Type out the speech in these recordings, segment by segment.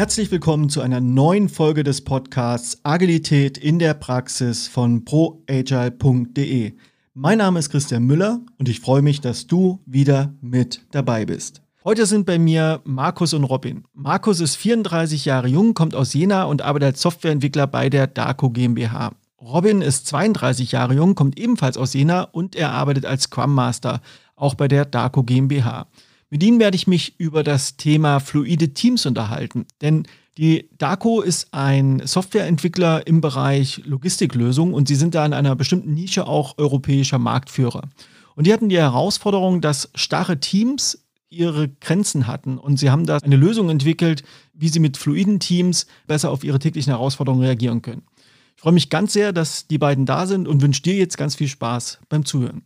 Herzlich willkommen zu einer neuen Folge des Podcasts Agilität in der Praxis von proagile.de. Mein Name ist Christian Müller und ich freue mich, dass du wieder mit dabei bist. Heute sind bei mir Markus und Robin. Markus ist 34 Jahre jung, kommt aus Jena und arbeitet als Softwareentwickler bei der Daco GmbH. Robin ist 32 Jahre jung, kommt ebenfalls aus Jena und er arbeitet als Scrum Master, auch bei der Daco GmbH. Mit Ihnen werde ich mich über das Thema fluide Teams unterhalten, denn die Daco ist ein Softwareentwickler im Bereich Logistiklösungen und sie sind da in einer bestimmten Nische auch europäischer Marktführer. Und die hatten die Herausforderung, dass starre Teams ihre Grenzen hatten und sie haben da eine Lösung entwickelt, wie sie mit fluiden Teams besser auf ihre täglichen Herausforderungen reagieren können. Ich freue mich ganz sehr, dass die beiden da sind und wünsche dir jetzt ganz viel Spaß beim Zuhören.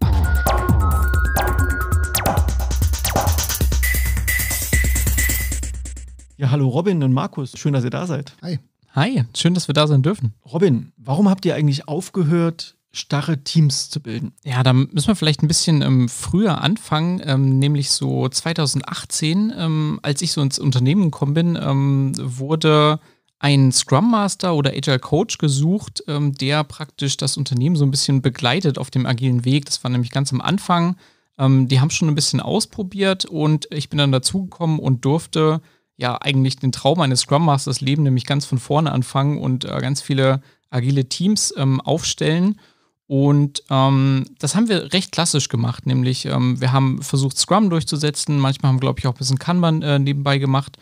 Ja, hallo Robin und Markus. Schön, dass ihr da seid. Hi. Hi, schön, dass wir da sein dürfen. Robin, warum habt ihr eigentlich aufgehört, starre Teams zu bilden? Ja, da müssen wir vielleicht ein bisschen ähm, früher anfangen, ähm, nämlich so 2018, ähm, als ich so ins Unternehmen gekommen bin, ähm, wurde ein Scrum Master oder Agile Coach gesucht, ähm, der praktisch das Unternehmen so ein bisschen begleitet auf dem agilen Weg. Das war nämlich ganz am Anfang. Ähm, die haben schon ein bisschen ausprobiert und ich bin dann dazugekommen und durfte ja eigentlich den Traum eines Scrum Masters leben, nämlich ganz von vorne anfangen und äh, ganz viele agile Teams ähm, aufstellen. Und ähm, das haben wir recht klassisch gemacht, nämlich ähm, wir haben versucht, Scrum durchzusetzen. Manchmal haben wir, glaube ich, auch ein bisschen Kanban äh, nebenbei gemacht.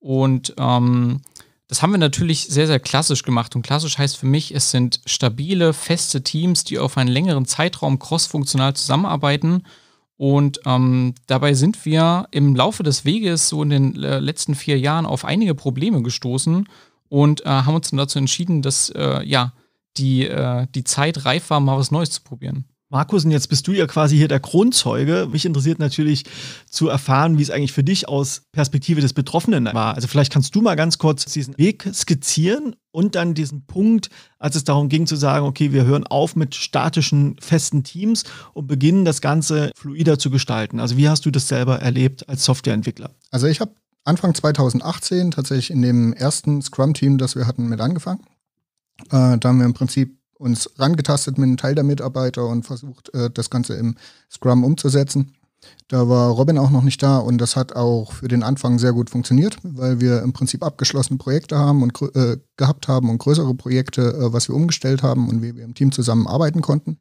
Und ähm, das haben wir natürlich sehr, sehr klassisch gemacht. Und klassisch heißt für mich, es sind stabile, feste Teams, die auf einen längeren Zeitraum crossfunktional zusammenarbeiten und ähm, dabei sind wir im Laufe des Weges so in den äh, letzten vier Jahren auf einige Probleme gestoßen und äh, haben uns dann dazu entschieden, dass äh, ja die, äh, die Zeit reif war, mal was Neues zu probieren. Markus, und jetzt bist du ja quasi hier der Kronzeuge. Mich interessiert natürlich zu erfahren, wie es eigentlich für dich aus Perspektive des Betroffenen war. Also vielleicht kannst du mal ganz kurz diesen Weg skizzieren und dann diesen Punkt, als es darum ging zu sagen, okay, wir hören auf mit statischen, festen Teams und beginnen das Ganze fluider zu gestalten. Also wie hast du das selber erlebt als Softwareentwickler? Also ich habe Anfang 2018 tatsächlich in dem ersten Scrum-Team, das wir hatten, mit angefangen. Äh, da haben wir im Prinzip uns rangetastet mit einem Teil der Mitarbeiter und versucht, äh, das Ganze im Scrum umzusetzen. Da war Robin auch noch nicht da und das hat auch für den Anfang sehr gut funktioniert, weil wir im Prinzip abgeschlossene Projekte haben und äh, gehabt haben und größere Projekte, äh, was wir umgestellt haben und wie wir im Team zusammenarbeiten konnten.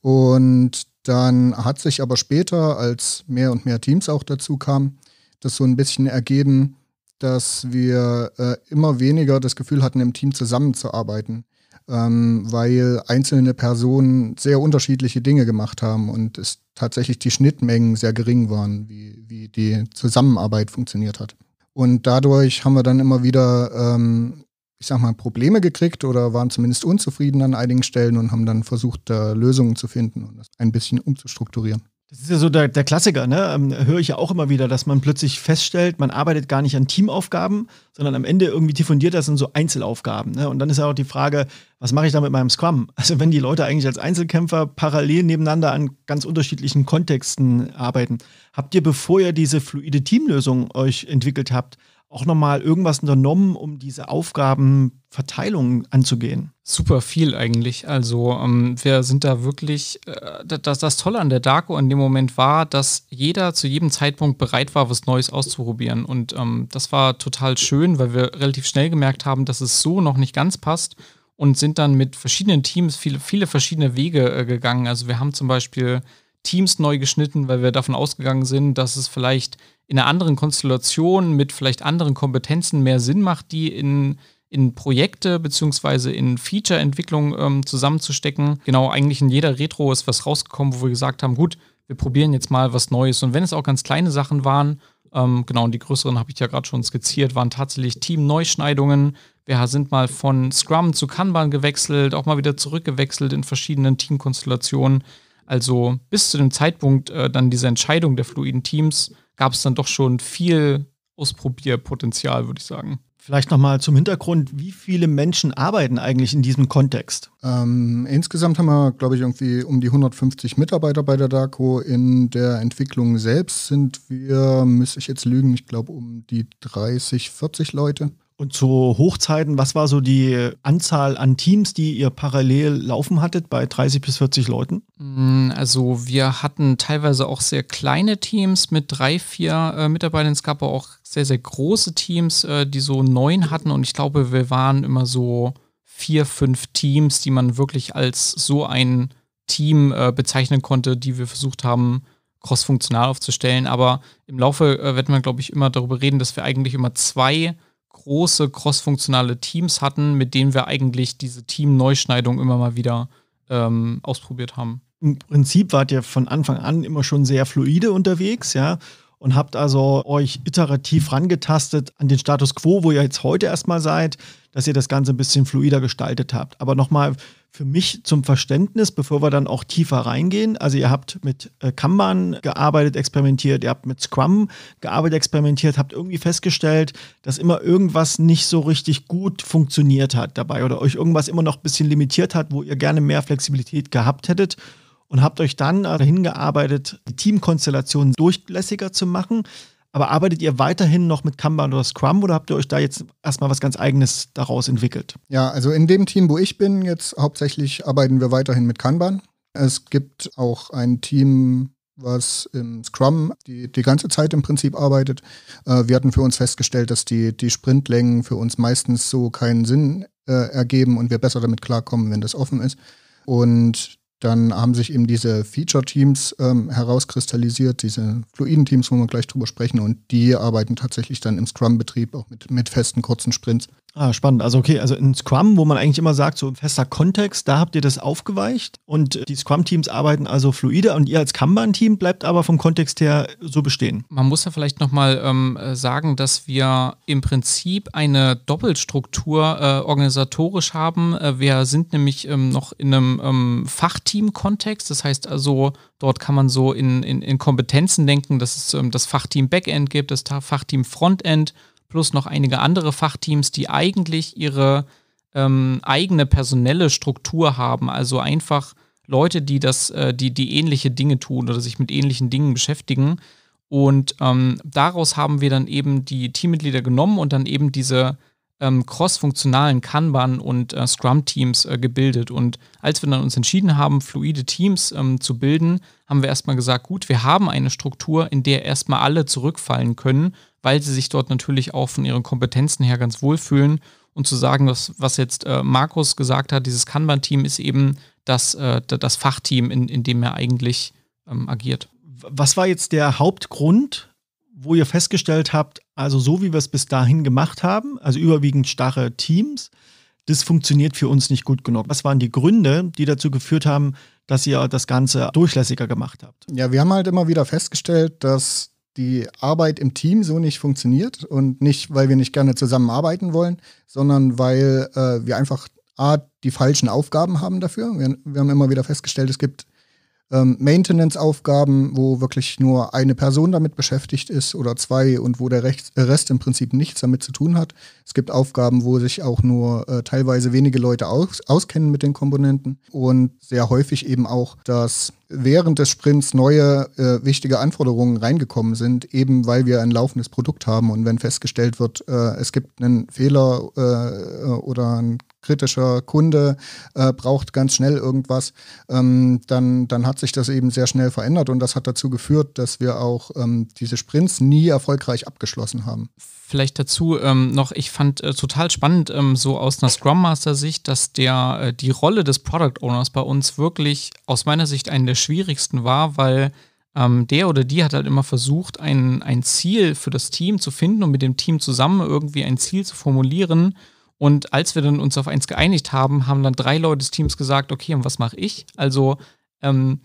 Und dann hat sich aber später, als mehr und mehr Teams auch dazu kamen, das so ein bisschen ergeben, dass wir äh, immer weniger das Gefühl hatten, im Team zusammenzuarbeiten ähm, weil einzelne Personen sehr unterschiedliche Dinge gemacht haben und es tatsächlich die Schnittmengen sehr gering waren, wie, wie die Zusammenarbeit funktioniert hat. Und dadurch haben wir dann immer wieder, ähm, ich sag mal, Probleme gekriegt oder waren zumindest unzufrieden an einigen Stellen und haben dann versucht, da Lösungen zu finden und das ein bisschen umzustrukturieren. Das ist ja so der, der Klassiker, ne? Ähm, Höre ich ja auch immer wieder, dass man plötzlich feststellt, man arbeitet gar nicht an Teamaufgaben, sondern am Ende irgendwie diffundiert das in so Einzelaufgaben. Ne? Und dann ist ja auch die Frage, was mache ich da mit meinem Scrum? Also wenn die Leute eigentlich als Einzelkämpfer parallel nebeneinander an ganz unterschiedlichen Kontexten arbeiten. Habt ihr, bevor ihr diese fluide Teamlösung euch entwickelt habt, auch nochmal irgendwas unternommen, um diese Aufgabenverteilung anzugehen? Super viel eigentlich. Also ähm, wir sind da wirklich, äh, das, das Tolle an der Darko in dem Moment war, dass jeder zu jedem Zeitpunkt bereit war, was Neues auszuprobieren. Und ähm, das war total schön, weil wir relativ schnell gemerkt haben, dass es so noch nicht ganz passt und sind dann mit verschiedenen Teams viele, viele verschiedene Wege äh, gegangen. Also wir haben zum Beispiel Teams neu geschnitten, weil wir davon ausgegangen sind, dass es vielleicht in einer anderen Konstellation mit vielleicht anderen Kompetenzen mehr Sinn macht, die in, in Projekte beziehungsweise in Feature-Entwicklung ähm, zusammenzustecken. Genau, eigentlich in jeder Retro ist was rausgekommen, wo wir gesagt haben, gut, wir probieren jetzt mal was Neues. Und wenn es auch ganz kleine Sachen waren, ähm, genau, und die größeren habe ich ja gerade schon skizziert, waren tatsächlich Team-Neuschneidungen. Wir sind mal von Scrum zu Kanban gewechselt, auch mal wieder zurückgewechselt in verschiedenen Teamkonstellationen. Also bis zu dem Zeitpunkt äh, dann diese Entscheidung der fluiden Teams gab es dann doch schon viel Ausprobierpotenzial, würde ich sagen. Vielleicht nochmal zum Hintergrund, wie viele Menschen arbeiten eigentlich in diesem Kontext? Ähm, insgesamt haben wir, glaube ich, irgendwie um die 150 Mitarbeiter bei der DARCO. In der Entwicklung selbst sind wir, müsste ich jetzt lügen, ich glaube um die 30, 40 Leute. Und zu Hochzeiten, was war so die Anzahl an Teams, die ihr parallel laufen hattet bei 30 bis 40 Leuten? Mm, also wir hatten teilweise auch sehr kleine Teams mit drei, vier äh, Mitarbeitern. Es gab aber auch sehr, sehr große Teams, äh, die so neun hatten. Und ich glaube, wir waren immer so vier, fünf Teams, die man wirklich als so ein Team äh, bezeichnen konnte, die wir versucht haben, crossfunktional aufzustellen. Aber im Laufe äh, werden wir, glaube ich, immer darüber reden, dass wir eigentlich immer zwei große crossfunktionale Teams hatten, mit denen wir eigentlich diese Team-Neuschneidung immer mal wieder ähm, ausprobiert haben. Im Prinzip wart ihr von Anfang an immer schon sehr fluide unterwegs, ja und habt also euch iterativ rangetastet an den Status quo, wo ihr jetzt heute erstmal seid, dass ihr das Ganze ein bisschen fluider gestaltet habt. Aber nochmal für mich zum Verständnis, bevor wir dann auch tiefer reingehen. Also ihr habt mit äh, Kanban gearbeitet, experimentiert, ihr habt mit Scrum gearbeitet, experimentiert, habt irgendwie festgestellt, dass immer irgendwas nicht so richtig gut funktioniert hat dabei oder euch irgendwas immer noch ein bisschen limitiert hat, wo ihr gerne mehr Flexibilität gehabt hättet und habt euch dann dahin gearbeitet, die Teamkonstellation durchlässiger zu machen. Aber arbeitet ihr weiterhin noch mit Kanban oder Scrum oder habt ihr euch da jetzt erstmal was ganz eigenes daraus entwickelt? Ja, also in dem Team, wo ich bin, jetzt hauptsächlich arbeiten wir weiterhin mit Kanban. Es gibt auch ein Team, was im Scrum die, die ganze Zeit im Prinzip arbeitet. Äh, wir hatten für uns festgestellt, dass die, die Sprintlängen für uns meistens so keinen Sinn äh, ergeben und wir besser damit klarkommen, wenn das offen ist. Und dann haben sich eben diese Feature-Teams ähm, herauskristallisiert, diese fluiden Teams, wo wir gleich drüber sprechen. Und die arbeiten tatsächlich dann im Scrum-Betrieb auch mit, mit festen kurzen Sprints. Ah, spannend. Also okay, also in Scrum, wo man eigentlich immer sagt, so fester Kontext, da habt ihr das aufgeweicht und die Scrum-Teams arbeiten also fluider und ihr als Kanban-Team bleibt aber vom Kontext her so bestehen. Man muss ja vielleicht nochmal ähm, äh, sagen, dass wir im Prinzip eine Doppelstruktur äh, organisatorisch haben. Äh, wir sind nämlich ähm, noch in einem ähm, Fachteam-Kontext, das heißt also Dort kann man so in, in, in Kompetenzen denken, dass es ähm, das Fachteam Backend gibt, das Fachteam Frontend, plus noch einige andere Fachteams, die eigentlich ihre ähm, eigene personelle Struktur haben, also einfach Leute, die das, äh, die, die ähnliche Dinge tun oder sich mit ähnlichen Dingen beschäftigen. Und ähm, daraus haben wir dann eben die Teammitglieder genommen und dann eben diese ähm, cross-funktionalen Kanban- und äh, Scrum-Teams äh, gebildet. Und als wir dann uns entschieden haben, fluide Teams ähm, zu bilden, haben wir erstmal gesagt, gut, wir haben eine Struktur, in der erstmal alle zurückfallen können weil sie sich dort natürlich auch von ihren Kompetenzen her ganz wohl fühlen. Und zu sagen, dass, was jetzt äh, Markus gesagt hat, dieses Kanban-Team ist eben das, äh, das Fachteam, in, in dem er eigentlich ähm, agiert. Was war jetzt der Hauptgrund, wo ihr festgestellt habt, also so wie wir es bis dahin gemacht haben, also überwiegend starre Teams, das funktioniert für uns nicht gut genug. Was waren die Gründe, die dazu geführt haben, dass ihr das Ganze durchlässiger gemacht habt? Ja, wir haben halt immer wieder festgestellt, dass die Arbeit im Team so nicht funktioniert und nicht, weil wir nicht gerne zusammenarbeiten wollen, sondern weil äh, wir einfach A, die falschen Aufgaben haben dafür. Wir, wir, haben immer wieder festgestellt, es gibt ähm, Maintenance-Aufgaben, wo wirklich nur eine Person damit beschäftigt ist oder zwei und wo der äh, Rest im Prinzip nichts damit zu tun hat. Es gibt Aufgaben, wo sich auch nur äh, teilweise wenige Leute aus auskennen mit den Komponenten und sehr häufig eben auch, dass während des Sprints neue äh, wichtige Anforderungen reingekommen sind, eben weil wir ein laufendes Produkt haben und wenn festgestellt wird, äh, es gibt einen Fehler äh, äh, oder ein kritischer Kunde äh, braucht ganz schnell irgendwas, ähm, dann, dann hat sich das eben sehr schnell verändert und das hat dazu geführt, dass wir auch ähm, diese Sprints nie erfolgreich abgeschlossen haben. Vielleicht dazu ähm, noch, ich fand äh, total spannend, ähm, so aus einer Scrum Master Sicht, dass der, äh, die Rolle des Product Owners bei uns wirklich aus meiner Sicht eine der schwierigsten war, weil ähm, der oder die hat halt immer versucht, ein, ein Ziel für das Team zu finden und mit dem Team zusammen irgendwie ein Ziel zu formulieren und als wir dann uns auf eins geeinigt haben, haben dann drei Leute des Teams gesagt, okay, und was mache ich? Also, ähm,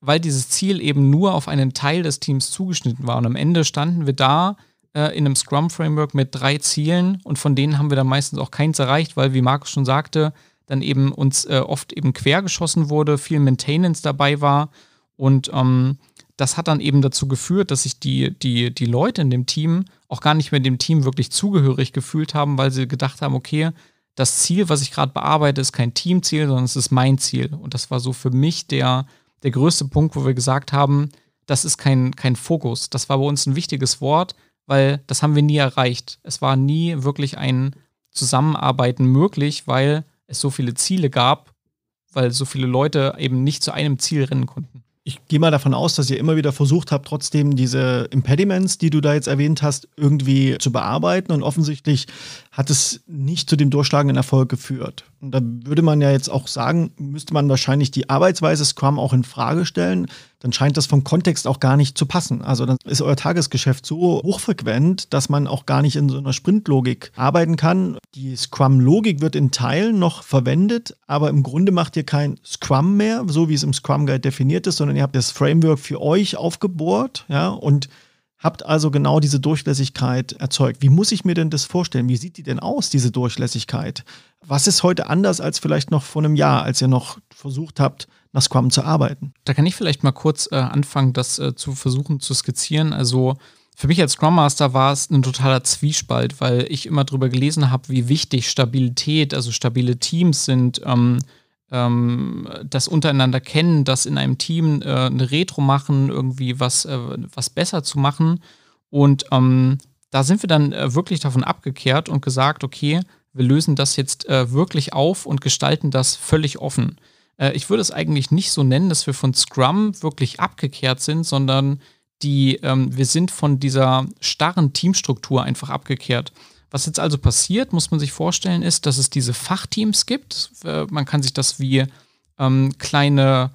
weil dieses Ziel eben nur auf einen Teil des Teams zugeschnitten war. Und am Ende standen wir da äh, in einem Scrum-Framework mit drei Zielen und von denen haben wir dann meistens auch keins erreicht, weil, wie Markus schon sagte, dann eben uns äh, oft eben quergeschossen wurde, viel Maintenance dabei war und ähm, das hat dann eben dazu geführt, dass sich die, die, die Leute in dem Team auch gar nicht mehr dem Team wirklich zugehörig gefühlt haben, weil sie gedacht haben, okay, das Ziel, was ich gerade bearbeite, ist kein Teamziel, sondern es ist mein Ziel. Und das war so für mich der, der größte Punkt, wo wir gesagt haben, das ist kein, kein Fokus. Das war bei uns ein wichtiges Wort, weil das haben wir nie erreicht. Es war nie wirklich ein Zusammenarbeiten möglich, weil es so viele Ziele gab, weil so viele Leute eben nicht zu einem Ziel rennen konnten ich gehe mal davon aus, dass ihr immer wieder versucht habt, trotzdem diese Impediments, die du da jetzt erwähnt hast, irgendwie zu bearbeiten. Und offensichtlich hat es nicht zu dem durchschlagenden Erfolg geführt. Und da würde man ja jetzt auch sagen, müsste man wahrscheinlich die Arbeitsweise Scrum auch in Frage stellen dann scheint das vom Kontext auch gar nicht zu passen. Also dann ist euer Tagesgeschäft so hochfrequent, dass man auch gar nicht in so einer Sprintlogik arbeiten kann. Die Scrum-Logik wird in Teilen noch verwendet, aber im Grunde macht ihr kein Scrum mehr, so wie es im Scrum Guide definiert ist, sondern ihr habt das Framework für euch aufgebohrt, ja, und Habt also genau diese Durchlässigkeit erzeugt. Wie muss ich mir denn das vorstellen? Wie sieht die denn aus, diese Durchlässigkeit? Was ist heute anders als vielleicht noch vor einem Jahr, als ihr noch versucht habt, nach Scrum zu arbeiten. Da kann ich vielleicht mal kurz äh, anfangen, das äh, zu versuchen zu skizzieren. Also für mich als Scrum Master war es ein totaler Zwiespalt, weil ich immer drüber gelesen habe, wie wichtig Stabilität, also stabile Teams sind, ähm, ähm, das untereinander kennen, das in einem Team äh, eine Retro machen, irgendwie was, äh, was besser zu machen. Und ähm, da sind wir dann äh, wirklich davon abgekehrt und gesagt, okay, wir lösen das jetzt äh, wirklich auf und gestalten das völlig offen. Äh, ich würde es eigentlich nicht so nennen, dass wir von Scrum wirklich abgekehrt sind, sondern die, ähm, wir sind von dieser starren Teamstruktur einfach abgekehrt. Was jetzt also passiert, muss man sich vorstellen, ist, dass es diese Fachteams gibt. man kann sich das wie ähm, kleine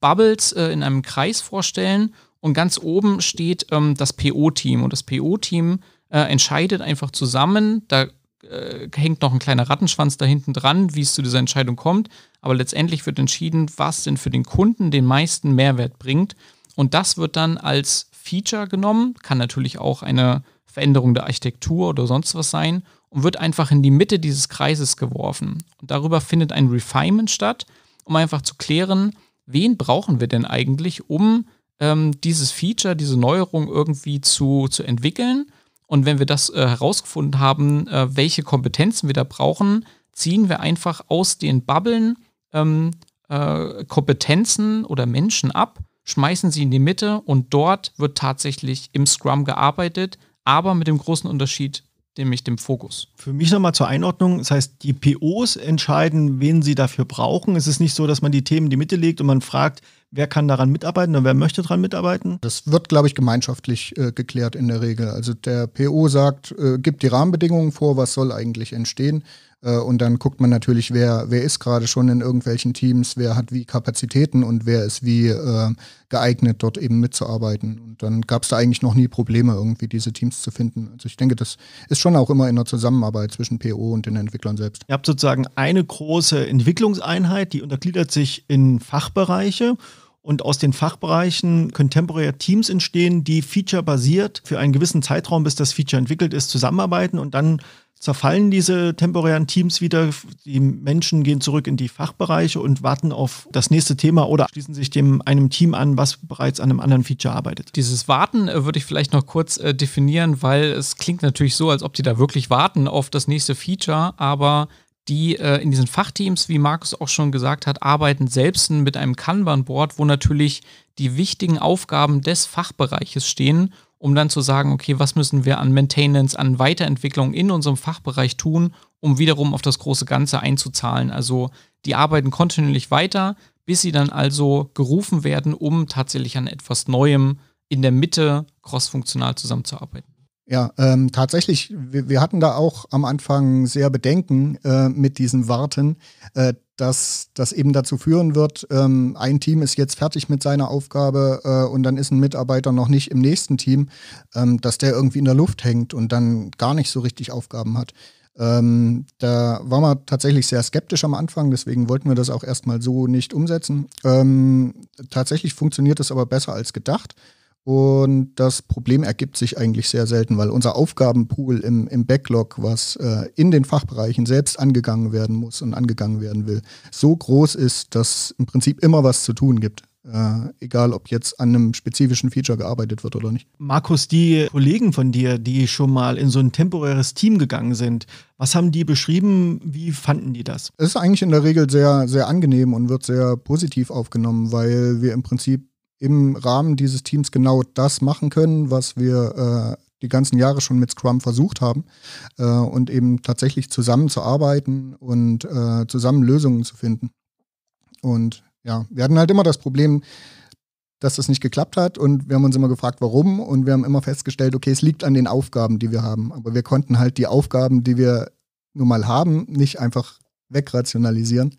Bubbles äh, in einem Kreis vorstellen. Und ganz oben steht ähm, das PO-Team. Und das PO-Team äh, entscheidet einfach zusammen. Da äh, hängt noch ein kleiner Rattenschwanz da hinten dran, wie es zu dieser Entscheidung kommt. Aber letztendlich wird entschieden, was denn für den Kunden den meisten Mehrwert bringt. Und das wird dann als Feature genommen, kann natürlich auch eine Veränderung der Architektur oder sonst was sein und wird einfach in die Mitte dieses Kreises geworfen. Und darüber findet ein Refinement statt, um einfach zu klären, wen brauchen wir denn eigentlich, um ähm, dieses Feature, diese Neuerung irgendwie zu, zu entwickeln und wenn wir das äh, herausgefunden haben, äh, welche Kompetenzen wir da brauchen, ziehen wir einfach aus den Bubblen ähm, äh, Kompetenzen oder Menschen ab, schmeißen sie in die Mitte und dort wird tatsächlich im Scrum gearbeitet, aber mit dem großen Unterschied, nämlich dem Fokus. Für mich nochmal zur Einordnung, das heißt, die POs entscheiden, wen sie dafür brauchen. Es ist nicht so, dass man die Themen in die Mitte legt und man fragt, Wer kann daran mitarbeiten und wer möchte daran mitarbeiten? Das wird, glaube ich, gemeinschaftlich äh, geklärt in der Regel. Also der PO sagt, äh, gibt die Rahmenbedingungen vor, was soll eigentlich entstehen. Äh, und dann guckt man natürlich, wer, wer ist gerade schon in irgendwelchen Teams, wer hat wie Kapazitäten und wer ist wie äh, geeignet, dort eben mitzuarbeiten. Und dann gab es da eigentlich noch nie Probleme, irgendwie diese Teams zu finden. Also ich denke, das ist schon auch immer in der Zusammenarbeit zwischen PO und den Entwicklern selbst. Ihr habt sozusagen eine große Entwicklungseinheit, die untergliedert sich in Fachbereiche. Und aus den Fachbereichen können temporär Teams entstehen, die featurebasiert für einen gewissen Zeitraum, bis das Feature entwickelt ist, zusammenarbeiten und dann zerfallen diese temporären Teams wieder. Die Menschen gehen zurück in die Fachbereiche und warten auf das nächste Thema oder schließen sich dem einem Team an, was bereits an einem anderen Feature arbeitet. Dieses Warten äh, würde ich vielleicht noch kurz äh, definieren, weil es klingt natürlich so, als ob die da wirklich warten auf das nächste Feature, aber die äh, in diesen Fachteams, wie Markus auch schon gesagt hat, arbeiten selbst mit einem Kanban-Board, wo natürlich die wichtigen Aufgaben des Fachbereiches stehen, um dann zu sagen, okay, was müssen wir an Maintenance, an Weiterentwicklung in unserem Fachbereich tun, um wiederum auf das große Ganze einzuzahlen. Also die arbeiten kontinuierlich weiter, bis sie dann also gerufen werden, um tatsächlich an etwas Neuem in der Mitte crossfunktional zusammenzuarbeiten. Ja, ähm, tatsächlich, wir, wir, hatten da auch am Anfang sehr Bedenken äh, mit diesem Warten, äh, dass das eben dazu führen wird, ähm, ein Team ist jetzt fertig mit seiner Aufgabe äh, und dann ist ein Mitarbeiter noch nicht im nächsten Team, ähm, dass der irgendwie in der Luft hängt und dann gar nicht so richtig Aufgaben hat. Ähm, da waren wir tatsächlich sehr skeptisch am Anfang, deswegen wollten wir das auch erstmal so nicht umsetzen. Ähm, tatsächlich funktioniert es aber besser als gedacht. Und das Problem ergibt sich eigentlich sehr selten, weil unser Aufgabenpool im, im Backlog, was äh, in den Fachbereichen selbst angegangen werden muss und angegangen werden will, so groß ist, dass im Prinzip immer was zu tun gibt. Äh, egal, ob jetzt an einem spezifischen Feature gearbeitet wird oder nicht. Markus, die Kollegen von dir, die schon mal in so ein temporäres Team gegangen sind, was haben die beschrieben? Wie fanden die das? Es ist eigentlich in der Regel sehr, sehr angenehm und wird sehr positiv aufgenommen, weil wir im Prinzip im Rahmen dieses Teams genau das machen können, was wir äh, die ganzen Jahre schon mit Scrum versucht haben äh, und eben tatsächlich zusammen zu arbeiten und äh, zusammen Lösungen zu finden. Und ja, wir hatten halt immer das Problem, dass das nicht geklappt hat und wir haben uns immer gefragt, warum und wir haben immer festgestellt, okay, es liegt an den Aufgaben, die wir haben, aber wir konnten halt die Aufgaben, die wir nun mal haben, nicht einfach wegrationalisieren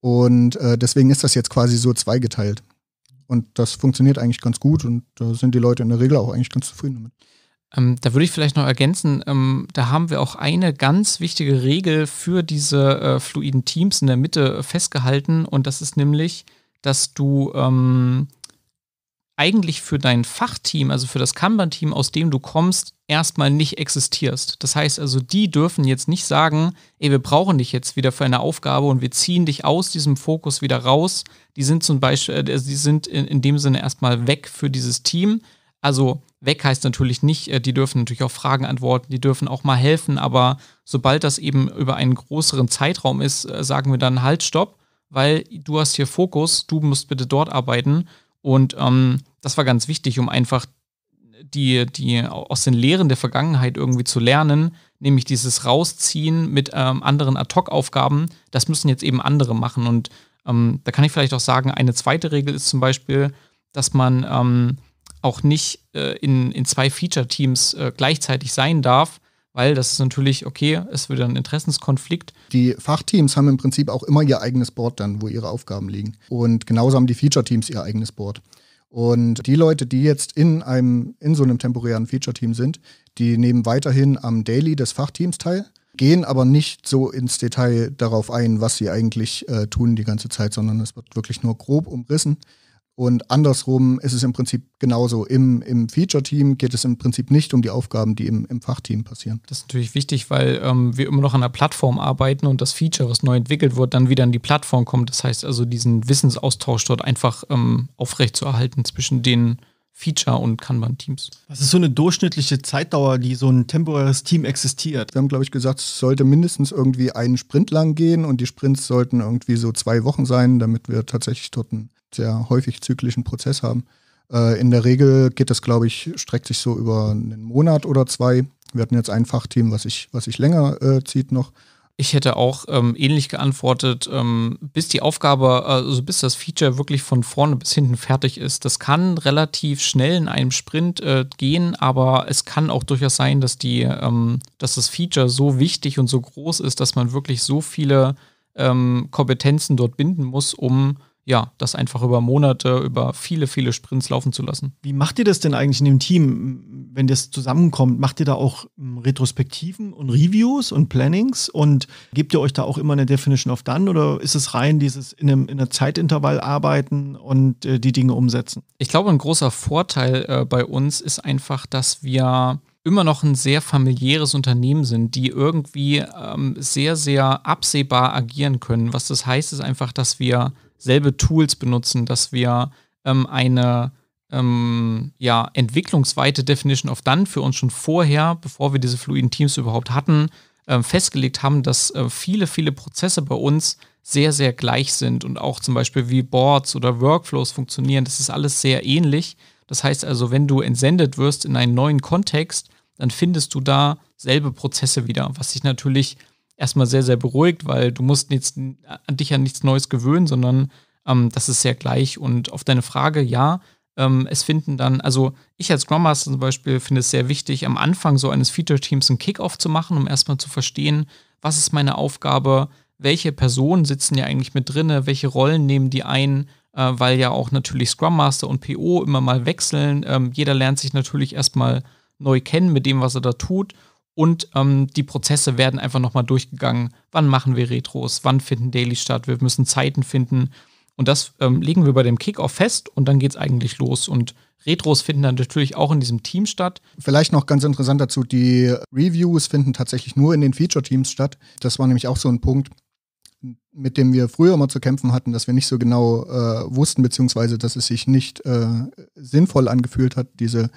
und äh, deswegen ist das jetzt quasi so zweigeteilt und das funktioniert eigentlich ganz gut und da sind die Leute in der Regel auch eigentlich ganz zufrieden damit. Ähm, da würde ich vielleicht noch ergänzen, ähm, da haben wir auch eine ganz wichtige Regel für diese äh, fluiden Teams in der Mitte festgehalten und das ist nämlich, dass du ähm, eigentlich für dein Fachteam, also für das Kanban-Team, aus dem du kommst, erstmal nicht existierst. Das heißt also, die dürfen jetzt nicht sagen, ey, wir brauchen dich jetzt wieder für eine Aufgabe und wir ziehen dich aus diesem Fokus wieder raus. Die sind zum Beispiel, äh, die sind in, dem Sinne erstmal weg für dieses Team. Also weg heißt natürlich nicht, äh, die dürfen natürlich auch Fragen antworten, die dürfen auch mal helfen, aber sobald das eben über einen größeren Zeitraum ist, äh, sagen wir dann halt, stopp, weil du hast hier Fokus, du musst bitte dort arbeiten. Und ähm, das war ganz wichtig, um einfach die, die aus den Lehren der Vergangenheit irgendwie zu lernen, nämlich dieses Rausziehen mit ähm, anderen Ad-Hoc-Aufgaben, das müssen jetzt eben andere machen. Und ähm, da kann ich vielleicht auch sagen, eine zweite Regel ist zum Beispiel, dass man ähm, auch nicht äh, in, in zwei Feature-Teams äh, gleichzeitig sein darf, weil das ist natürlich, okay, es wird ein Interessenskonflikt. Die Fachteams haben im Prinzip auch immer ihr eigenes Board dann, wo ihre Aufgaben liegen. Und genauso haben die Feature-Teams ihr eigenes Board. Und die Leute, die jetzt in einem, in so einem temporären Feature-Team sind, die nehmen weiterhin am Daily des Fachteams teil, gehen aber nicht so ins Detail darauf ein, was sie eigentlich äh, tun die ganze Zeit, sondern es wird wirklich nur grob umrissen. Und andersrum ist es im Prinzip genauso. Im, im Feature-Team geht es im Prinzip nicht um die Aufgaben, die im, im Fachteam passieren. Das ist natürlich wichtig, weil ähm, wir immer noch an der Plattform arbeiten und das Feature, was neu entwickelt wird, dann wieder in die Plattform kommt. Das heißt also, diesen Wissensaustausch dort einfach ähm, aufrechtzuerhalten zwischen den Feature- und Kanban-Teams. Was ist so eine durchschnittliche Zeitdauer, die so ein temporäres Team existiert? Wir haben, glaube ich, gesagt, es sollte mindestens irgendwie einen Sprint lang gehen und die Sprints sollten irgendwie so zwei Wochen sein, damit wir tatsächlich dort ein sehr häufig zyklischen Prozess haben. Äh, in der Regel geht das, glaube ich, streckt sich so über einen Monat oder zwei. Wir hatten jetzt ein Fachteam, was sich was ich länger äh, zieht noch. Ich hätte auch ähm, ähnlich geantwortet, ähm, bis die Aufgabe, äh, also bis das Feature wirklich von vorne bis hinten fertig ist. Das kann relativ schnell in einem Sprint äh, gehen, aber es kann auch durchaus sein, dass die, ähm, dass das Feature so wichtig und so groß ist, dass man wirklich so viele ähm, Kompetenzen dort binden muss, um ja, das einfach über Monate, über viele, viele Sprints laufen zu lassen. Wie macht ihr das denn eigentlich in dem Team, wenn das zusammenkommt? Macht ihr da auch ähm, Retrospektiven und Reviews und Plannings und gebt ihr euch da auch immer eine Definition of Done oder ist es rein dieses in einem, in einem Zeitintervall arbeiten und äh, die Dinge umsetzen? Ich glaube, ein großer Vorteil äh, bei uns ist einfach, dass wir immer noch ein sehr familiäres Unternehmen sind, die irgendwie ähm, sehr, sehr absehbar agieren können. Was das heißt, ist einfach, dass wir selbe Tools benutzen, dass wir ähm, eine ähm, ja, entwicklungsweite Definition of Done für uns schon vorher, bevor wir diese fluiden Teams überhaupt hatten, äh, festgelegt haben, dass äh, viele, viele Prozesse bei uns sehr, sehr gleich sind und auch zum Beispiel wie Boards oder Workflows funktionieren. Das ist alles sehr ähnlich. Das heißt also, wenn du entsendet wirst in einen neuen Kontext, dann findest du da selbe Prozesse wieder, was sich natürlich erstmal sehr, sehr beruhigt, weil du musst jetzt an dich an nichts Neues gewöhnen, sondern ähm, das ist sehr gleich. Und auf deine Frage, ja, ähm, es finden dann, also ich als Scrum Master zum Beispiel finde es sehr wichtig, am Anfang so eines Feature-Teams einen Kickoff zu machen, um erstmal zu verstehen, was ist meine Aufgabe, welche Personen sitzen ja eigentlich mit drinne, welche Rollen nehmen die ein, äh, weil ja auch natürlich Scrum Master und PO immer mal wechseln. Ähm, jeder lernt sich natürlich erstmal neu kennen mit dem, was er da tut. Und ähm, die Prozesse werden einfach nochmal durchgegangen. Wann machen wir Retros? Wann finden Daily statt? Wir müssen Zeiten finden. Und das ähm, legen wir bei dem Kickoff fest und dann geht es eigentlich los. Und Retros finden dann natürlich auch in diesem Team statt. Vielleicht noch ganz interessant dazu, die Reviews finden tatsächlich nur in den Feature-Teams statt. Das war nämlich auch so ein Punkt, mit dem wir früher immer zu kämpfen hatten, dass wir nicht so genau äh, wussten, beziehungsweise dass es sich nicht äh, sinnvoll angefühlt hat, diese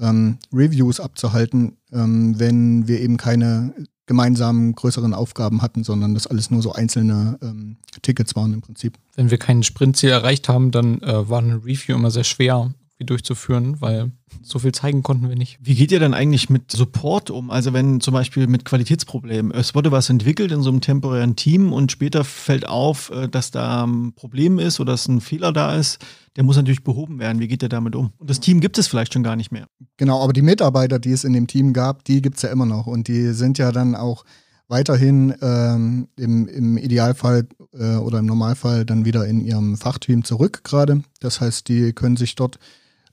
ähm, Reviews abzuhalten, ähm, wenn wir eben keine gemeinsamen größeren Aufgaben hatten, sondern das alles nur so einzelne ähm, Tickets waren im Prinzip. Wenn wir kein Sprintziel erreicht haben, dann äh, war ein Review immer sehr schwer, irgendwie durchzuführen, weil so viel zeigen konnten wir nicht. Wie geht ihr dann eigentlich mit Support um? Also wenn zum Beispiel mit Qualitätsproblemen, es wurde was entwickelt in so einem temporären Team und später fällt auf, äh, dass da ein Problem ist oder dass ein Fehler da ist, der muss natürlich behoben werden. Wie geht ihr damit um? Und das Team gibt es vielleicht schon gar nicht mehr. Genau, aber die Mitarbeiter, die es in dem Team gab, die gibt es ja immer noch und die sind ja dann auch weiterhin ähm, im, im Idealfall äh, oder im Normalfall dann wieder in ihrem Fachteam zurück gerade. Das heißt, die können sich dort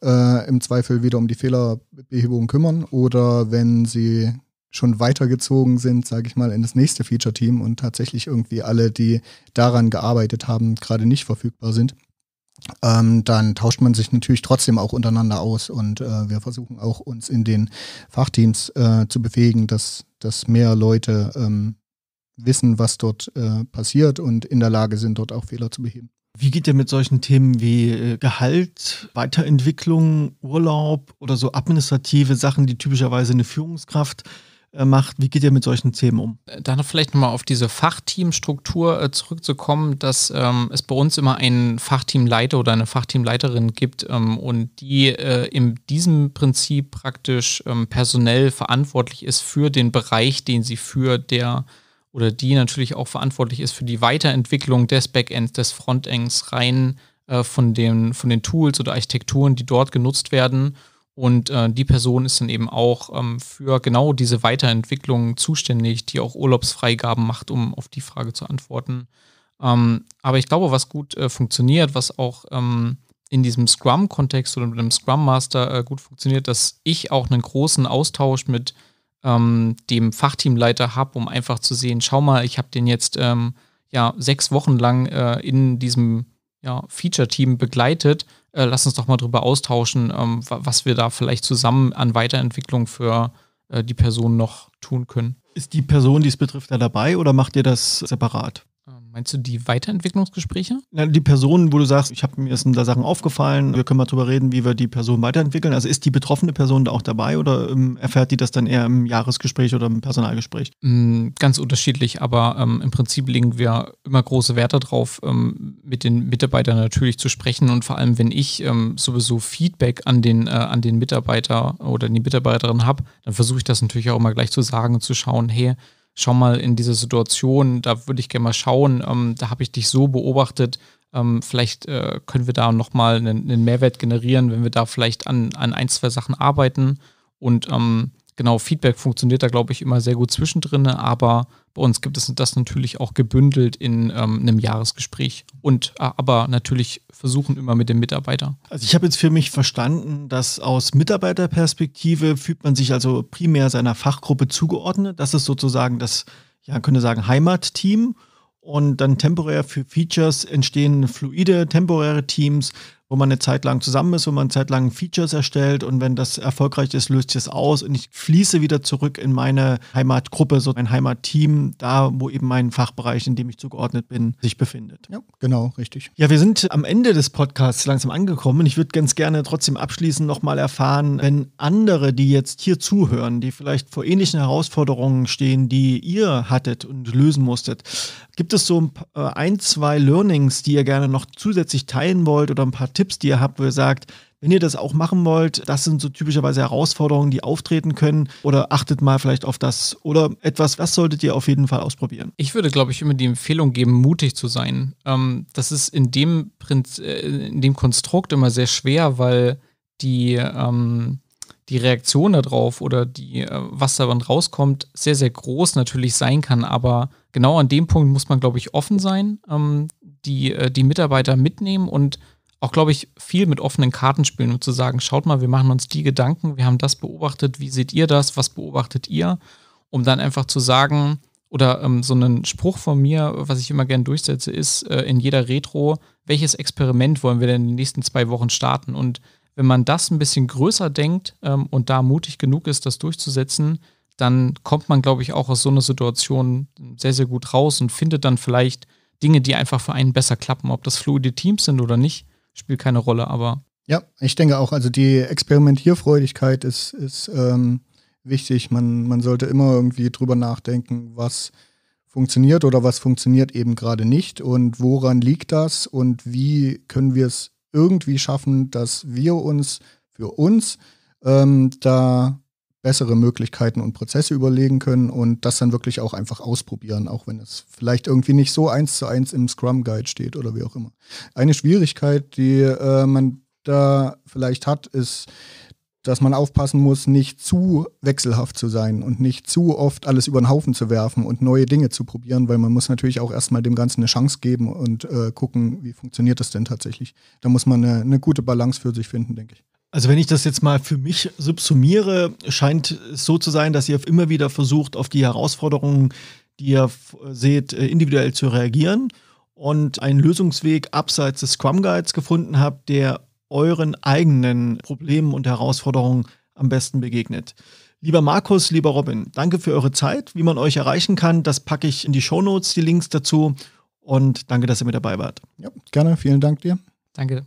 äh, im Zweifel wieder um die Fehlerbehebung kümmern oder wenn sie schon weitergezogen sind, sage ich mal, in das nächste Feature-Team und tatsächlich irgendwie alle, die daran gearbeitet haben, gerade nicht verfügbar sind, ähm, dann tauscht man sich natürlich trotzdem auch untereinander aus und äh, wir versuchen auch uns in den Fachteams äh, zu befähigen, dass, dass mehr Leute ähm, wissen, was dort äh, passiert und in der Lage sind, dort auch Fehler zu beheben. Wie geht ihr mit solchen Themen wie äh, Gehalt, Weiterentwicklung, Urlaub oder so administrative Sachen, die typischerweise eine Führungskraft äh, macht? Wie geht ihr mit solchen Themen um? Äh, Dann vielleicht nochmal auf diese Fachteamstruktur zurückzukommen, dass ähm, es bei uns immer einen Fachteamleiter oder eine Fachteamleiterin gibt ähm, und die äh, in diesem Prinzip praktisch ähm, personell verantwortlich ist für den Bereich, den sie für der oder die natürlich auch verantwortlich ist für die Weiterentwicklung des Backends, des Frontends rein äh, von, den, von den Tools oder Architekturen, die dort genutzt werden. Und äh, die Person ist dann eben auch ähm, für genau diese Weiterentwicklung zuständig, die auch Urlaubsfreigaben macht, um auf die Frage zu antworten. Ähm, aber ich glaube, was gut äh, funktioniert, was auch ähm, in diesem Scrum-Kontext oder mit einem Scrum Master äh, gut funktioniert, dass ich auch einen großen Austausch mit ähm, dem Fachteamleiter habe, um einfach zu sehen, schau mal, ich habe den jetzt ähm, ja sechs Wochen lang äh, in diesem ja, Feature-Team begleitet. Äh, lass uns doch mal drüber austauschen, ähm, was wir da vielleicht zusammen an Weiterentwicklung für äh, die Person noch tun können. Ist die Person, die es betrifft, da dabei oder macht ihr das separat? Meinst du die Weiterentwicklungsgespräche? Ja, die Personen, wo du sagst, ich habe mir da Sachen aufgefallen, wir können mal drüber reden, wie wir die Person weiterentwickeln. Also ist die betroffene Person da auch dabei oder ähm, erfährt die das dann eher im Jahresgespräch oder im Personalgespräch? Mm, ganz unterschiedlich, aber ähm, im Prinzip legen wir immer große Werte drauf, ähm, mit den Mitarbeitern natürlich zu sprechen und vor allem, wenn ich ähm, sowieso Feedback an den, äh, an den Mitarbeiter oder die Mitarbeiterin habe, dann versuche ich das natürlich auch immer gleich zu sagen und zu schauen, hey, schau mal in diese Situation, da würde ich gerne mal schauen, ähm, da habe ich dich so beobachtet, ähm, vielleicht äh, können wir da nochmal einen, einen Mehrwert generieren, wenn wir da vielleicht an, an ein, zwei Sachen arbeiten und ähm, genau, Feedback funktioniert da, glaube ich, immer sehr gut zwischendrin, aber bei uns gibt es das natürlich auch gebündelt in ähm, einem Jahresgespräch und äh, aber natürlich versuchen immer mit dem Mitarbeiter. Also ich habe jetzt für mich verstanden, dass aus Mitarbeiterperspektive fühlt man sich also primär seiner Fachgruppe zugeordnet. Das ist sozusagen das, ja, könnte sagen, Heimatteam und dann temporär für Features entstehen fluide, temporäre Teams wo man eine Zeit lang zusammen ist, wo man eine Zeit lang Features erstellt und wenn das erfolgreich ist, löst sich das aus und ich fließe wieder zurück in meine Heimatgruppe, so mein Heimatteam, da wo eben mein Fachbereich, in dem ich zugeordnet bin, sich befindet. Ja, genau, richtig. Ja, wir sind am Ende des Podcasts langsam angekommen und ich würde ganz gerne trotzdem abschließend nochmal erfahren, wenn andere, die jetzt hier zuhören, die vielleicht vor ähnlichen Herausforderungen stehen, die ihr hattet und lösen musstet, gibt es so ein äh, zwei Learnings, die ihr gerne noch zusätzlich teilen wollt oder ein paar Tipps, die ihr habt, wo ihr sagt, wenn ihr das auch machen wollt, das sind so typischerweise Herausforderungen, die auftreten können. Oder achtet mal vielleicht auf das oder etwas, was solltet ihr auf jeden Fall ausprobieren? Ich würde, glaube ich, immer die Empfehlung geben, mutig zu sein. Ähm, das ist in dem, Prinz, äh, in dem Konstrukt immer sehr schwer, weil die, ähm, die Reaktion darauf oder die, äh, was daran rauskommt, sehr, sehr groß natürlich sein kann. Aber genau an dem Punkt muss man, glaube ich, offen sein, ähm, die, äh, die Mitarbeiter mitnehmen und auch, glaube ich, viel mit offenen Karten spielen, um zu sagen, schaut mal, wir machen uns die Gedanken, wir haben das beobachtet, wie seht ihr das, was beobachtet ihr, um dann einfach zu sagen, oder ähm, so einen Spruch von mir, was ich immer gern durchsetze, ist äh, in jeder Retro, welches Experiment wollen wir denn in den nächsten zwei Wochen starten? Und wenn man das ein bisschen größer denkt ähm, und da mutig genug ist, das durchzusetzen, dann kommt man, glaube ich, auch aus so einer Situation sehr, sehr gut raus und findet dann vielleicht Dinge, die einfach für einen besser klappen, ob das fluide Teams sind oder nicht spielt keine Rolle, aber. Ja, ich denke auch, also die Experimentierfreudigkeit ist, ist ähm, wichtig. Man, man sollte immer irgendwie drüber nachdenken, was funktioniert oder was funktioniert eben gerade nicht und woran liegt das und wie können wir es irgendwie schaffen, dass wir uns für uns ähm, da bessere Möglichkeiten und Prozesse überlegen können und das dann wirklich auch einfach ausprobieren, auch wenn es vielleicht irgendwie nicht so eins zu eins im Scrum Guide steht oder wie auch immer. Eine Schwierigkeit, die äh, man da vielleicht hat, ist, dass man aufpassen muss, nicht zu wechselhaft zu sein und nicht zu oft alles über den Haufen zu werfen und neue Dinge zu probieren, weil man muss natürlich auch erstmal dem Ganzen eine Chance geben und äh, gucken, wie funktioniert das denn tatsächlich. Da muss man eine, eine gute Balance für sich finden, denke ich. Also wenn ich das jetzt mal für mich subsumiere, scheint es so zu sein, dass ihr immer wieder versucht, auf die Herausforderungen, die ihr seht, äh, individuell zu reagieren und einen Lösungsweg abseits des Scrum Guides gefunden habt, der euren eigenen Problemen und Herausforderungen am besten begegnet. Lieber Markus, lieber Robin, danke für eure Zeit. Wie man euch erreichen kann, das packe ich in die Shownotes, die Links dazu. Und danke, dass ihr mit dabei wart. Ja, gerne. Vielen Dank dir. Danke.